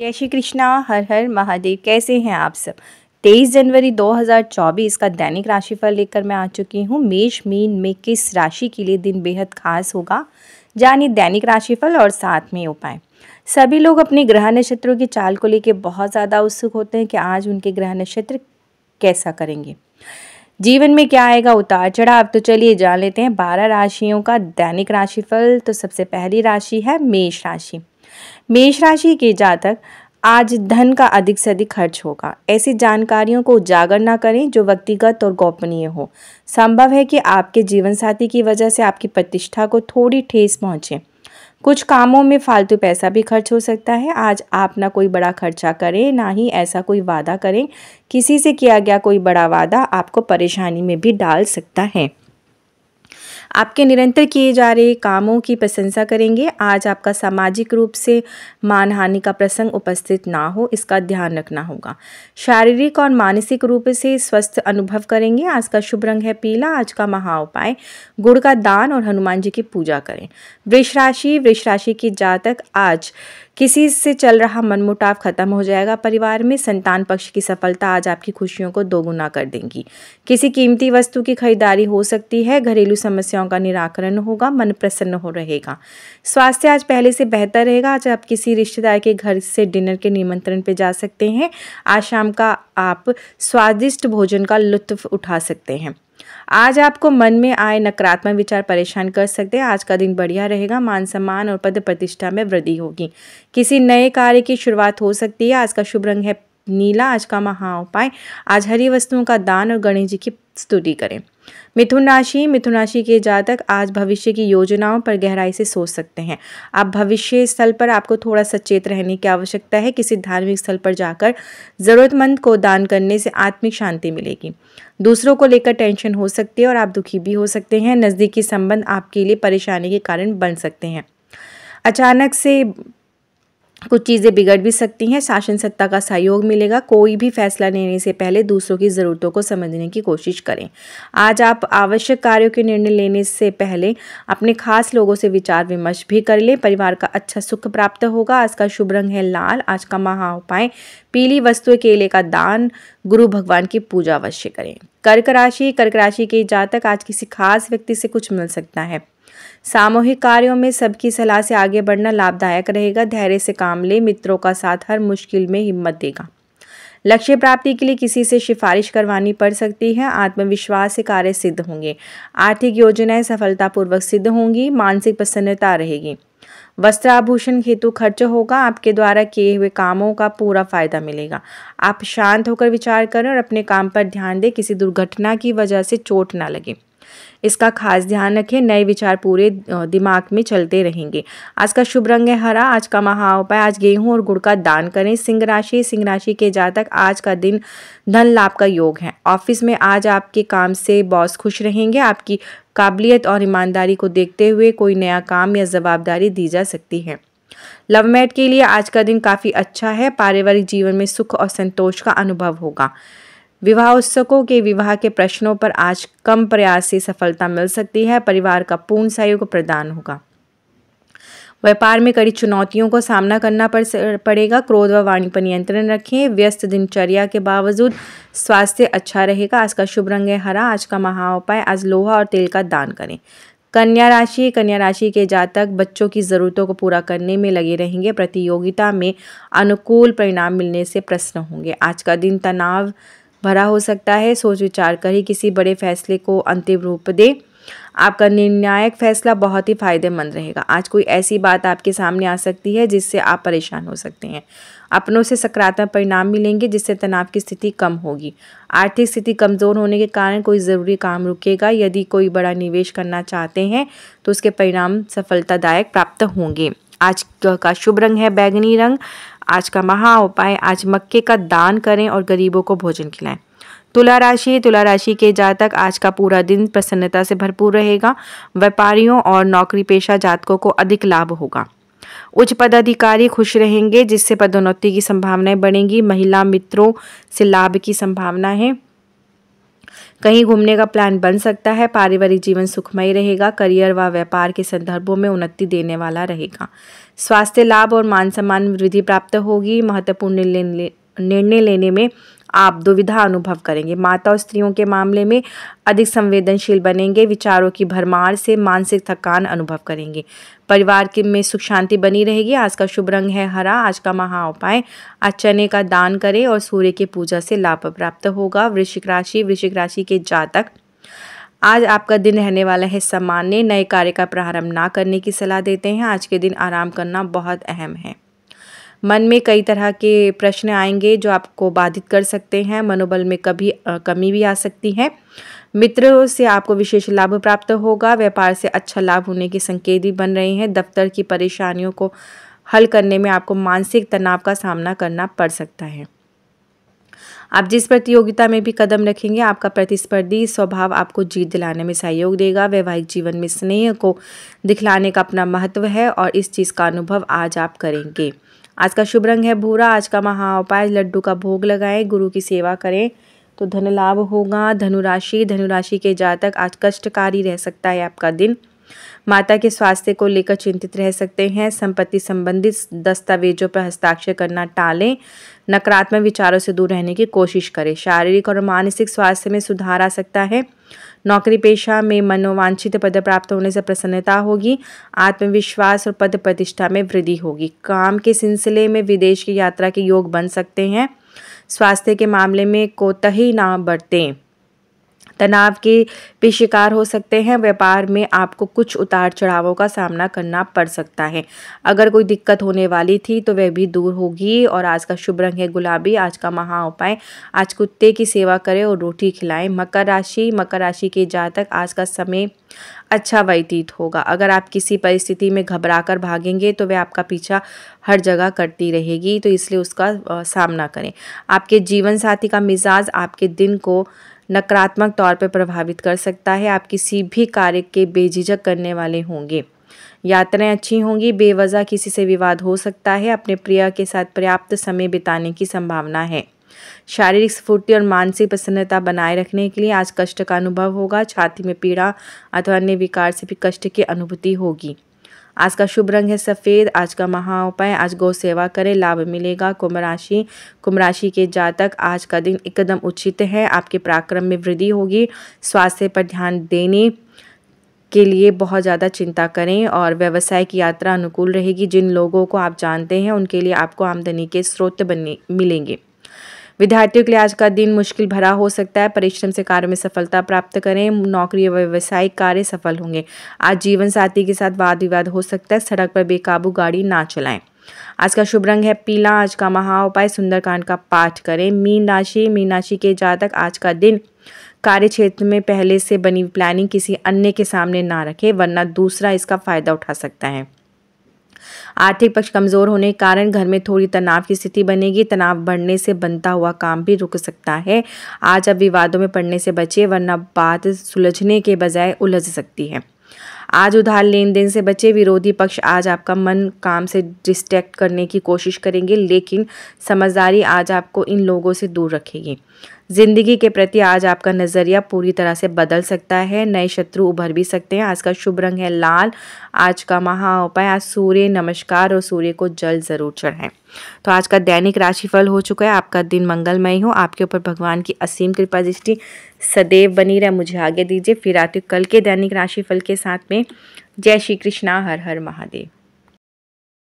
जय श्री कृष्णा हर हर महादेव कैसे हैं आप सब 23 जनवरी 2024 का दैनिक राशिफल लेकर मैं आ चुकी हूँ मेष मीन में किस राशि के लिए दिन बेहद खास होगा जानिए दैनिक राशिफल और साथ में उपाय सभी लोग अपने ग्रह नक्षत्रों की चाल को लेकर बहुत ज़्यादा उत्सुक होते हैं कि आज उनके ग्रह नक्षत्र कैसा करेंगे जीवन में क्या आएगा उतार चढ़ाव तो चलिए जान लेते हैं बारह राशियों का दैनिक राशिफल तो सबसे पहली राशि है मेष राशि मेष राशि के जातक आज धन का अधिक से अधिक खर्च होगा ऐसी जानकारियों को उजागर ना करें जो व्यक्तिगत और गोपनीय हो संभव है कि आपके जीवन साथी की वजह से आपकी प्रतिष्ठा को थोड़ी ठेस पहुँचे कुछ कामों में फालतू पैसा भी खर्च हो सकता है आज आप ना कोई बड़ा खर्चा करें ना ही ऐसा कोई वादा करें किसी से किया गया कोई बड़ा वादा आपको परेशानी में भी डाल सकता है आपके निरंतर किए जा रहे कामों की प्रशंसा करेंगे आज आपका सामाजिक रूप से मानहानि का प्रसंग उपस्थित ना हो इसका ध्यान रखना होगा शारीरिक और मानसिक रूप से स्वस्थ अनुभव करेंगे आज का शुभ रंग है पीला आज का महा उपाय गुड़ का दान और हनुमान जी की पूजा करें वृष राशि वृष राशि की जातक आज किसी से चल रहा मनमुटाव खत्म हो जाएगा परिवार में संतान पक्ष की सफलता आज आपकी खुशियों को दोगुना कर देंगी किसी कीमती वस्तु की खरीदारी हो सकती है घरेलू समस्याओं का निराकरण होगा मन प्रसन्न हो रहेगा स्वास्थ्य आज पहले से बेहतर रहेगा आज आप किसी रिश्तेदार के घर से डिनर के निमंत्रण पर जा सकते हैं आज शाम का आप स्वादिष्ट भोजन का लुत्फ उठा सकते हैं आज आपको मन में आए नकारात्मक विचार परेशान कर सकते हैं आज का दिन बढ़िया रहेगा मान सम्मान और पद प्रतिष्ठा में वृद्धि होगी किसी नए कार्य की शुरुआत हो सकती है आज का शुभ रंग है नीला आज का महा उपाय आज हरी वस्तुओं का दान और गणेश जी की स्तुति करें मिथुन राशि मिथुन राशि के जातक आज भविष्य की योजनाओं पर गहराई से सोच सकते हैं आप भविष्य स्थल पर आपको थोड़ा सचेत रहने की आवश्यकता है किसी धार्मिक स्थल पर जाकर ज़रूरतमंद को दान करने से आत्मिक शांति मिलेगी दूसरों को लेकर टेंशन हो सकती है और आप दुखी भी हो सकते हैं नज़दीकी संबंध आपके लिए परेशानी के कारण बन सकते हैं अचानक से कुछ चीज़ें बिगड़ भी सकती हैं शासन सत्ता का सहयोग मिलेगा कोई भी फैसला लेने से पहले दूसरों की ज़रूरतों को समझने की कोशिश करें आज आप आवश्यक कार्यों के निर्णय लेने से पहले अपने खास लोगों से विचार विमर्श भी कर लें परिवार का अच्छा सुख प्राप्त होगा आज का शुभ रंग है लाल आज का महा उपाय पीली वस्तु केले का दान गुरु भगवान की पूजा अवश्य करें कर्क राशि कर्क राशि के जातक आज किसी खास व्यक्ति से कुछ मिल सकता है सामूहिक कार्यों में सबकी सलाह से आगे बढ़ना लाभदायक रहेगा धैर्य से काम ले मित्रों का साथ हर मुश्किल में हिम्मत देगा लक्ष्य प्राप्ति के लिए किसी से सिफारिश करवानी पड़ सकती है आत्मविश्वास से कार्य सिद्ध होंगे आर्थिक योजनाएं सफलतापूर्वक सिद्ध होंगी मानसिक प्रसन्नता रहेगी वस्त्र आभूषण हेतु खर्च होगा आपके द्वारा किए हुए कामों का पूरा फायदा मिलेगा आप शांत होकर विचार करें और अपने काम पर ध्यान दें किसी दुर्घटना की वजह से चोट ना लगे इसका खास ध्यान रखें नए विचार पूरे दिमाग में चलते रहेंगे आज का शुभ रंग है हरा आज का महा उपाय आज गेहूं और गुड़ का दान करें सिंह राशि सिंह राशि के जातक आज का दिन धन लाभ का योग है ऑफिस में आज आपके काम से बॉस खुश रहेंगे आपकी काबिलियत और ईमानदारी को देखते हुए कोई नया काम या जवाबदारी दी जा सकती है लव मैट के लिए आज का दिन काफ़ी अच्छा है पारिवारिक जीवन में सुख और संतोष का अनुभव होगा विवाहोत्सुकों के विवाह के प्रश्नों पर आज कम प्रयास से सफलता मिल सकती है परिवार का पूर्ण सहयोग प्रदान होगा व्यापार में कड़ी चुनौतियों को सामना करना पड़ पड़ेगा क्रोध व वाणी पर नियंत्रण रखें व्यस्त दिनचर्या के बावजूद स्वास्थ्य अच्छा रहेगा आज का शुभ रंग है हरा आज का महा उपाय आज लोहा और तेल का दान करें कन्या राशि कन्या राशि के जातक बच्चों की ज़रूरतों को पूरा करने में लगे रहेंगे प्रतियोगिता में अनुकूल परिणाम मिलने से प्रश्न होंगे आज का दिन तनाव भरा हो सकता है सोच विचार कर ही किसी बड़े फैसले को अंतिम रूप दें आपका निर्णायक फैसला बहुत ही फायदेमंद रहेगा आज कोई ऐसी बात आपके सामने आ सकती है जिससे आप परेशान हो सकते हैं अपनों से सकारात्मक परिणाम मिलेंगे जिससे तनाव की स्थिति कम होगी आर्थिक स्थिति कमज़ोर होने के कारण कोई ज़रूरी काम रुकेगा यदि कोई बड़ा निवेश करना चाहते हैं तो उसके परिणाम सफलतादायक प्राप्त होंगे आज का शुभ रंग है बैगनी रंग आज का महा उपाय आज मक्के का दान करें और गरीबों को भोजन खिलाएं तुला राशि तुला राशि के जातक आज का पूरा दिन प्रसन्नता से भरपूर रहेगा व्यापारियों और नौकरी पेशा जातकों को अधिक लाभ होगा उच्च पदाधिकारी खुश रहेंगे जिससे पदोन्नति की संभावनाएं बढ़ेंगी महिला मित्रों से लाभ की संभावना है कहीं घूमने का प्लान बन सकता है पारिवारिक जीवन सुखमय रहेगा करियर व व्यापार के संदर्भों में उन्नति देने वाला रहेगा स्वास्थ्य लाभ और मान सम्मान वृद्धि प्राप्त होगी महत्वपूर्ण निर्णय लेने में आप दुविधा अनुभव करेंगे माता और स्त्रियों के मामले में अधिक संवेदनशील बनेंगे विचारों की भरमार से मानसिक थकान अनुभव करेंगे परिवार के में सुख शांति बनी रहेगी आज का शुभ रंग है हरा आज का महा उपाय आज चने का दान करें और सूर्य की पूजा से लाभ प्राप्त होगा वृश्चिक राशि वृश्चिक राशि के जातक आज आपका दिन रहने वाला है सामान्य नए कार्य का प्रारंभ ना करने की सलाह देते हैं आज के दिन आराम करना बहुत अहम है मन में कई तरह के प्रश्न आएंगे जो आपको बाधित कर सकते हैं मनोबल में कभी कमी भी आ सकती है मित्रों से आपको विशेष लाभ प्राप्त होगा व्यापार से अच्छा लाभ होने के संकेत भी बन रहे हैं दफ्तर की परेशानियों को हल करने में आपको मानसिक तनाव का सामना करना पड़ सकता है आप जिस प्रतियोगिता में भी कदम रखेंगे आपका प्रतिस्पर्धी स्वभाव आपको जीत दिलाने में सहयोग देगा वैवाहिक जीवन में स्नेह को दिखलाने का अपना महत्व है और इस चीज़ का अनुभव आज आप करेंगे आज का शुभ रंग है भूरा आज का महा उपाय लड्डू का भोग लगाएं गुरु की सेवा करें तो धन लाभ होगा धनुराशि धनुराशि के जातक आज कष्टकारी रह सकता है आपका दिन माता के स्वास्थ्य को लेकर चिंतित रह सकते हैं संपत्ति संबंधित दस्तावेजों पर हस्ताक्षर करना टालें नकारात्मक विचारों से दूर रहने की कोशिश करें शारीरिक और मानसिक स्वास्थ्य में सुधार आ सकता है नौकरी पेशा में मनोवांछित पद प्राप्त होने से प्रसन्नता होगी आत्मविश्वास और पद प्रतिष्ठा में वृद्धि होगी काम के सिलसिले में विदेश की यात्रा के योग बन सकते हैं स्वास्थ्य के मामले में कोताही ना बरतें तनाव के भी शिकार हो सकते हैं व्यापार में आपको कुछ उतार चढ़ावों का सामना करना पड़ सकता है अगर कोई दिक्कत होने वाली थी तो वह भी दूर होगी और आज का शुभ रंग है गुलाबी आज का महा उपाय आज कुत्ते की सेवा करें और रोटी खिलाएं मकर राशि मकर राशि के जातक आज का समय अच्छा व्यतीत होगा अगर आप किसी परिस्थिति में घबराकर भागेंगे तो वह आपका पीछा हर जगह करती रहेगी तो इसलिए उसका सामना करें आपके जीवन साथी का मिजाज आपके दिन को नकारात्मक तौर पर प्रभावित कर सकता है आप किसी भी कार्य के बेझिझक करने वाले होंगे यात्राएं अच्छी होंगी बेवजह किसी से विवाद हो सकता है अपने प्रिय के साथ पर्याप्त समय बिताने की संभावना है शारीरिक स्फूर्ति और मानसिक प्रसन्नता बनाए रखने के लिए आज कष्ट का अनुभव होगा छाती में पीड़ा अथवा अन्य विकार से भी कष्ट की अनुभूति होगी आज का शुभ रंग है सफ़ेद आज का महा उपाय आज गौ सेवा करें लाभ मिलेगा कुंभ राशि कुंभ राशि के जातक आज का दिन एकदम उचित है आपके पराक्रम में वृद्धि होगी स्वास्थ्य पर ध्यान देने के लिए बहुत ज़्यादा चिंता करें और व्यवसाय की यात्रा अनुकूल रहेगी जिन लोगों को आप जानते हैं उनके लिए आपको आमदनी के स्रोत बनने मिलेंगे विद्यार्थियों के लिए आज का दिन मुश्किल भरा हो सकता है परिश्रम से कार्य में सफलता प्राप्त करें नौकरी व्यवसायिक कार्य सफल होंगे आज जीवन साथी के साथ वाद विवाद हो सकता है सड़क पर बेकाबू गाड़ी ना चलाएं आज का शुभ रंग है पीला आज का महा उपाय सुंदरकांड का पाठ करें मीन राशि मीन राशि के जातक आज का दिन कार्य क्षेत्र में पहले से बनी प्लानिंग किसी अन्य के सामने ना रखें वरना दूसरा इसका फायदा उठा सकता है आर्थिक पक्ष कमजोर होने के कारण घर में थोड़ी तनाव की स्थिति बनेगी तनाव बढ़ने से बनता हुआ काम भी रुक सकता है आज आप विवादों में पड़ने से बचे वरना बात सुलझने के बजाय उलझ सकती है आज उधार लेन देन से बचे विरोधी पक्ष आज आपका मन काम से डिस्ट्रैक्ट करने की कोशिश करेंगे लेकिन समझदारी आज आपको इन लोगों से दूर रखेगी जिंदगी के प्रति आज आपका नज़रिया पूरी तरह से बदल सकता है नए शत्रु उभर भी सकते हैं आज का शुभ रंग है लाल आज का महा उपाय आज सूर्य नमस्कार और सूर्य को जल ज़रूर चढ़ाएं तो आज का दैनिक राशिफल हो चुका है आपका दिन मंगलमय हो आपके ऊपर भगवान की असीम कृपा दृष्टि सदैव बनी रहे मुझे आगे दीजिए फिर आते कल के दैनिक राशिफल के साथ में जय श्री कृष्णा हर हर महादेव